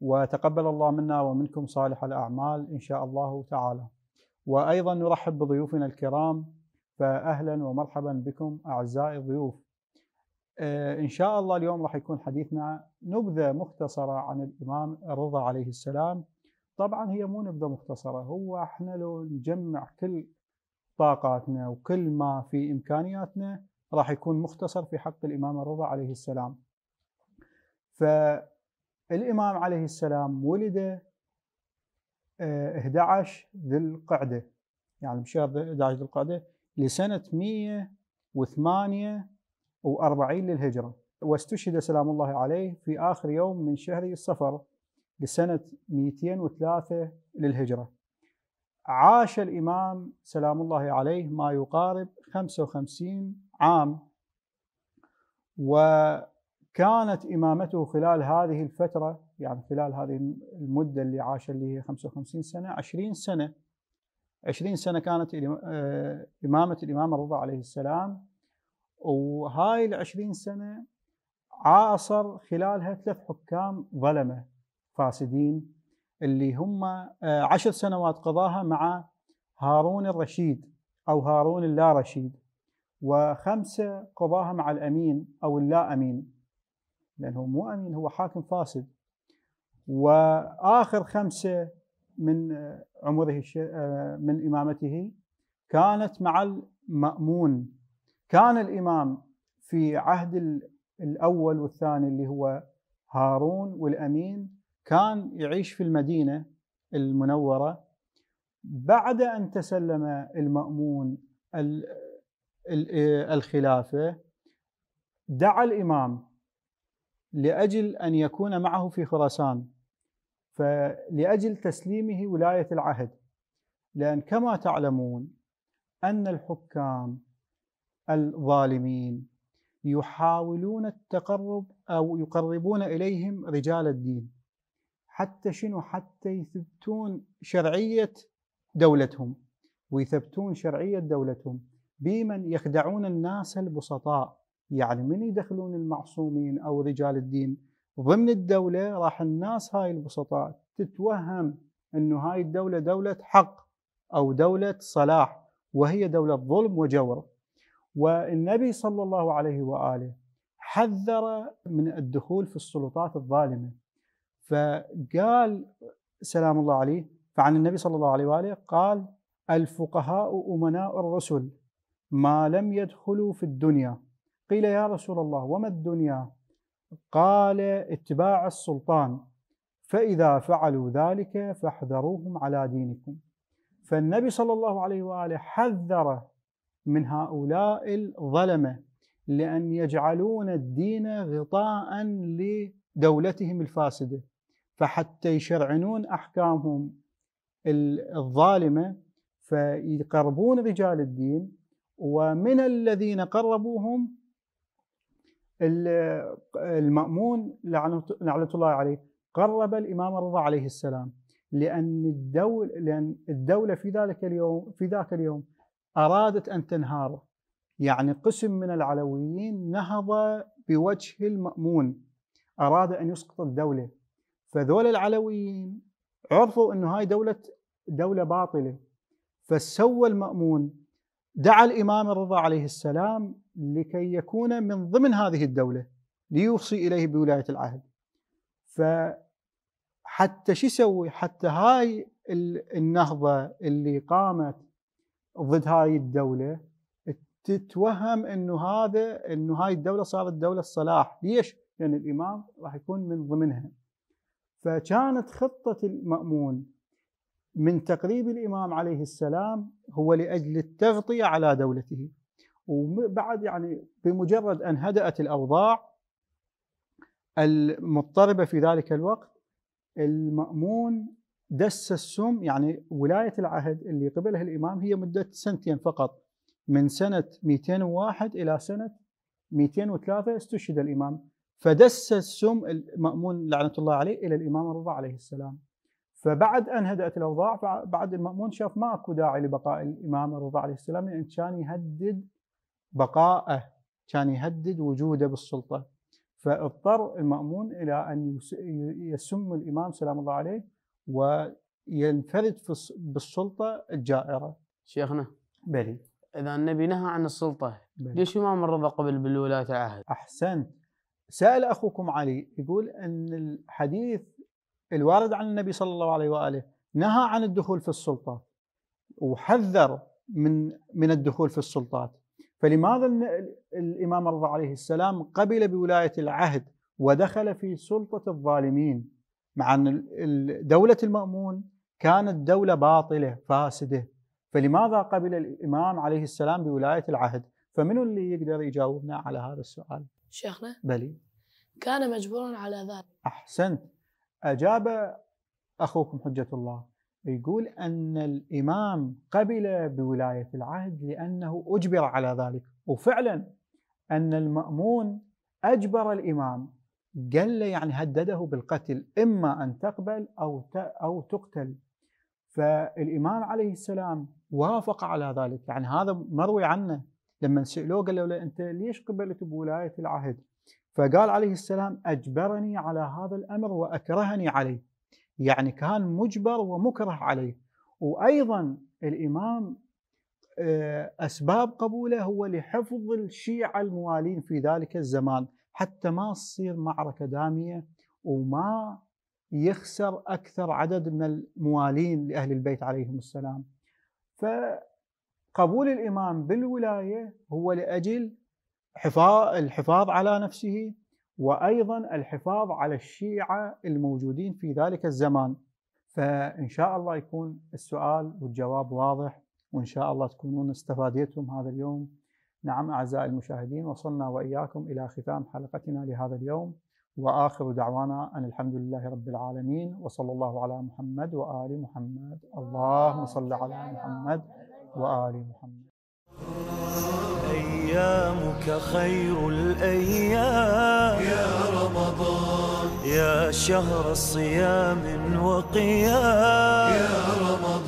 وتقبل الله منا ومنكم صالح الأعمال إن شاء الله تعالى وأيضا نرحب بضيوفنا الكرام فأهلا ومرحبا بكم أعزائي الضيوف آه، إن شاء الله اليوم راح يكون حديثنا نبذة مختصرة عن الإمام الرضا عليه السلام طبعا هي مو نبذة مختصرة هو احنا لو نجمع كل طاقاتنا وكل ما في إمكانياتنا راح يكون مختصر في حق الإمام الرضا عليه السلام ف الإمام عليه السلام ولد 11 آه، ذي القعدة يعني بشهر 11 ذي القعدة لسنة 148 للهجرة واستشهد سلام الله عليه في آخر يوم من شهر الصفر لسنة 203 للهجرة عاش الإمام سلام الله عليه ما يقارب 55 عام و كانت إمامته خلال هذه الفترة يعني خلال هذه المدة اللي عاش اللي هي 55 سنة 20 سنة 20 سنة كانت آه، إمامة الإمام الرضا عليه السلام وهاي ال 20 سنة عاصر خلالها ثلاث حكام ظلمة فاسدين اللي هم آه، عشر سنوات قضاها مع هارون الرشيد أو هارون اللا رشيد وخمسة قضاها مع الأمين أو اللا أمين لأنه مو أمين هو حاكم فاسد وآخر خمسة من عمره من إمامته كانت مع المأمون كان الإمام في عهد الأول والثاني اللي هو هارون والأمين كان يعيش في المدينة المنورة بعد أن تسلم المأمون الخلافة دعا الإمام لأجل أن يكون معه في خراسان فلأجل تسليمه ولاية العهد لأن كما تعلمون أن الحكام الظالمين يحاولون التقرب أو يقربون إليهم رجال الدين حتى شنو حتى يثبتون شرعية دولتهم ويثبتون شرعية دولتهم بمن يخدعون الناس البسطاء يعني من يدخلون المعصومين او رجال الدين ضمن الدوله راح الناس هاي البسطاء تتوهم انه هاي الدوله دوله حق او دوله صلاح وهي دوله ظلم وجور والنبي صلى الله عليه واله حذر من الدخول في السلطات الظالمه فقال سلام الله عليه فعن النبي صلى الله عليه واله قال الفقهاء امناء الرسل ما لم يدخلوا في الدنيا قيل يا رسول الله وما الدنيا قال اتباع السلطان فإذا فعلوا ذلك فاحذروهم على دينكم فالنبي صلى الله عليه وآله حذر من هؤلاء الظلمة لأن يجعلون الدين غطاء لدولتهم الفاسدة فحتى يشرعنون أحكامهم الظالمة فيقربون رجال الدين ومن الذين قربوهم المأمون لعنة الله عليه قرب الإمام الرضا عليه السلام لأن الدولة لأن الدولة في ذلك اليوم في ذاك اليوم أرادت أن تنهار يعني قسم من العلويين نهض بوجه المأمون أراد أن يسقط الدولة فذول العلويين عرفوا أنه هاي دولة دولة باطلة فسوى المأمون دعا الإمام الرضا عليه السلام لكي يكون من ضمن هذه الدولة ليوصي إليه بولاية العهد فحتى شو يسوي حتى هاي النهضة اللي قامت ضد هاي الدولة تتوهم انه هذا انه هاي الدولة صارت دولة الصلاح ليش؟ لان يعني الامام راح يكون من ضمنها. فكانت خطة المأمون من تقريب الامام عليه السلام هو لاجل التغطية على دولته. وبعد يعني بمجرد ان هدات الاوضاع المضطربه في ذلك الوقت المامون دس السم يعني ولايه العهد اللي قبلها الامام هي مده سنتين فقط من سنه 201 الى سنه 203 استشهد الامام فدس السم المامون لعنه الله عليه الى الامام الرضا عليه السلام فبعد ان هدات الاوضاع بعد المامون شاف ماكو داعي لبقاء الامام الرضا عليه السلام لان كان يهدد بقائه كان يهدد وجوده بالسلطة فاضطر المأمون إلى أن يسم الإمام سلام الله عليه وينفرد بالسلطة الجائرة شيخنا بلي إذا النبي نهى عن السلطة بلي. ليش الإمام رضى قبل بالولاية العهد أحسنت سأل أخوكم علي يقول أن الحديث الوارد عن النبي صلى الله عليه وآله نهى عن الدخول في السلطة وحذر من من الدخول في السلطات فلماذا الإمام الرضا عليه السلام قبل بولاية العهد ودخل في سلطة الظالمين مع أن دولة المأمون كانت دولة باطلة فاسدة فلماذا قبل الإمام عليه السلام بولاية العهد فمن اللي يقدر يجاوبنا على هذا السؤال شيخنا بلي كان مجبورا على ذلك أحسنت أجاب أخوكم حجة الله يقول أن الإمام قبل بولاية العهد لأنه أجبر على ذلك وفعلا أن المأمون أجبر الإمام قال له يعني هدده بالقتل إما أن تقبل أو أو تقتل فالإمام عليه السلام وافق على ذلك يعني هذا مروي عنه لما سألوه قال له أنت ليش قبلت بولاية العهد فقال عليه السلام أجبرني على هذا الأمر وأكرهني عليه يعني كان مجبر ومكره عليه وأيضا الإمام آه، أسباب قبوله هو لحفظ الشيعة الموالين في ذلك الزمان حتى ما تصير معركة دامية وما يخسر أكثر عدد من الموالين لأهل البيت عليهم السلام فقبول الإمام بالولاية هو لأجل الحفاظ على نفسه وأيضا الحفاظ على الشيعة الموجودين في ذلك الزمان فإن شاء الله يكون السؤال والجواب واضح وإن شاء الله تكونون استفاديتم هذا اليوم نعم أعزائي المشاهدين وصلنا وإياكم إلى ختام حلقتنا لهذا اليوم وآخر دعوانا أن الحمد لله رب العالمين وصلى الله على محمد وآل محمد اللهم صل على محمد وآل محمد صيامك خير الأيام يا رمضان يا شهر صيام وقيام يا رمضان